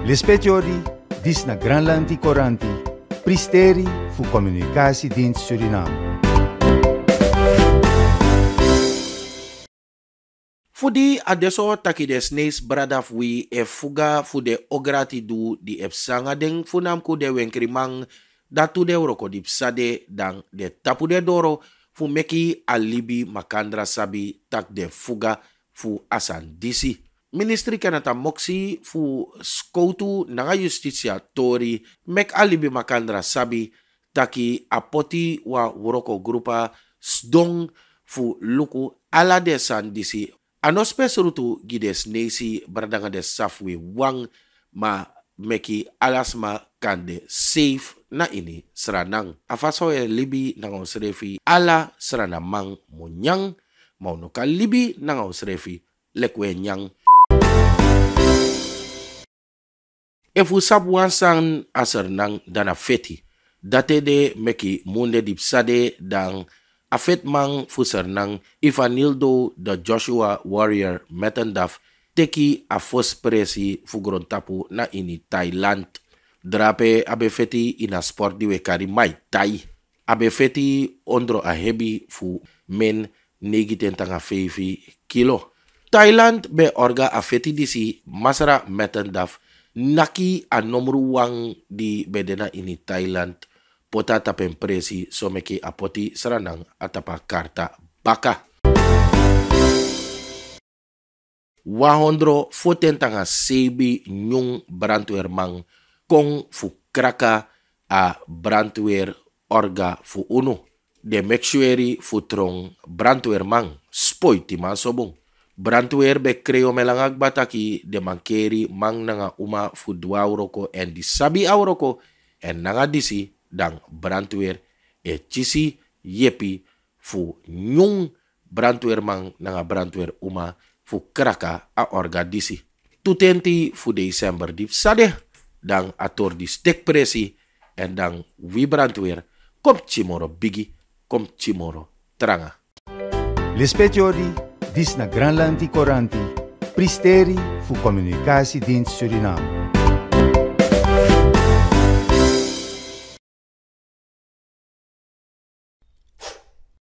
na Disna Granlanti Coranti, Pristeri communicatie Communicatiedienst Suriname. Fudi adeso taki des nes bradaf wi e fuga de ograti du di epsanga deng funamku de wenkrimang datu de roko di psade dan de tapu de doro fu meki alibi makandra sabi tak de fuga fu asan disi. ministri kanata moksi fu skoutu nanga justitia tori mek alibi makandra sabi taki apoti wa woroko grupa sdong fu luku ala desan disi ano spesurutu gides nesi berdanga des safwi wang ma meki alasma kande safe na ini seranang afaso e libi nanga usrefi ala seranamang monyang maunuka libi nanga usrefi lekwe nyang e fu sabu wan san asar nan dan a feti date de meki munde dip sade dan a fet man fu sar nan ifa nildo da joshua warrior metendaf teki a fos presi fu grontapu na ini thailand drape abe feti ina sport diwe kari mai tai abe feti ondro a hebi fu men negi tentang feifi kilo thailand be orga a feti disi masra metendaf Naki a nomor wang di bedena ini Thailand pota tapen presi someki apoti seranang atapa karta baka. Wahondro foten tanga sebi nyung brantuer mang kong fu kraka a brantuer orga fu uno. De futrong fu mang spoiti masobong. Brandweer be kreo melangak bataki de mankeri mang nanga uma fu dua uroko en di sabi auroko en nanga disi dan brandweer e chisi yepi fu nyung brandweer mang nanga brandweer uma fu kraka a orga disi. Tutenti fu december di sade dang ator di stek presi en dang wi brandweer kom chimoro bigi kom chimoro tranga. Lespet jodi Dis na Granland Coranti, Pristeri fu Communicatiedienst Suriname.